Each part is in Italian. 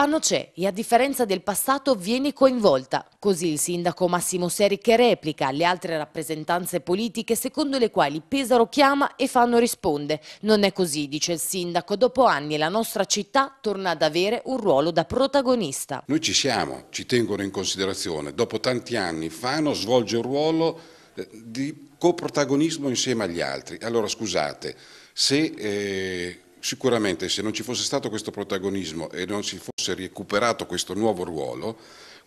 Fanno c'è e a differenza del passato viene coinvolta. Così il sindaco Massimo Seri che replica alle altre rappresentanze politiche secondo le quali Pesaro chiama e Fanno risponde. Non è così, dice il sindaco. Dopo anni la nostra città torna ad avere un ruolo da protagonista. Noi ci siamo, ci tengono in considerazione. Dopo tanti anni Fano svolge un ruolo eh, di coprotagonismo insieme agli altri. Allora scusate, se... Eh Sicuramente se non ci fosse stato questo protagonismo e non si fosse recuperato questo nuovo ruolo,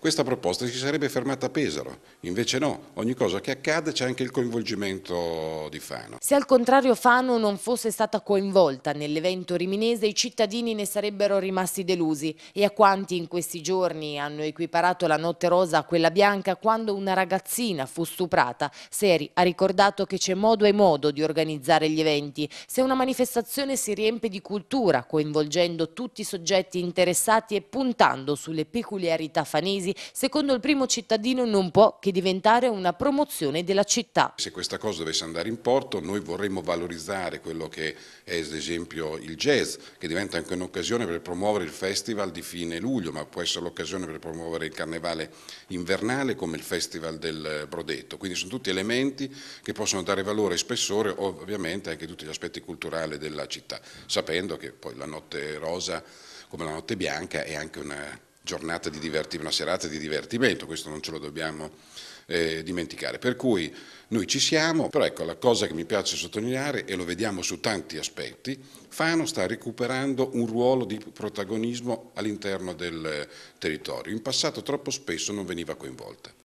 questa proposta si sarebbe fermata a Pesaro, invece no, ogni cosa che accade c'è anche il coinvolgimento di Fano. Se al contrario Fano non fosse stata coinvolta nell'evento riminese, i cittadini ne sarebbero rimasti delusi e a quanti in questi giorni hanno equiparato la notte rosa a quella bianca quando una ragazzina fu stuprata, Seri ha ricordato che c'è modo e modo di organizzare gli eventi. Se una manifestazione si riempie di cultura, coinvolgendo tutti i soggetti interessati e puntando sulle peculiarità fanesi, chilometri, secondo il primo cittadino non può che diventare una promozione della città. Se questa cosa dovesse andare in porto noi vorremmo valorizzare quello che è ad esempio il jazz, che diventa anche un'occasione per promuovere il festival di fine luglio, ma può essere l'occasione per promuovere il carnevale invernale come il festival del Brodetto. Quindi sono tutti elementi che possono dare valore e spessore ovviamente anche a tutti gli aspetti culturali della città, sapendo che poi la notte rosa come la notte bianca è anche una giornata di divertimento, una serata di divertimento, questo non ce lo dobbiamo eh, dimenticare. Per cui noi ci siamo, però ecco la cosa che mi piace sottolineare e lo vediamo su tanti aspetti, Fano sta recuperando un ruolo di protagonismo all'interno del territorio, in passato troppo spesso non veniva coinvolta.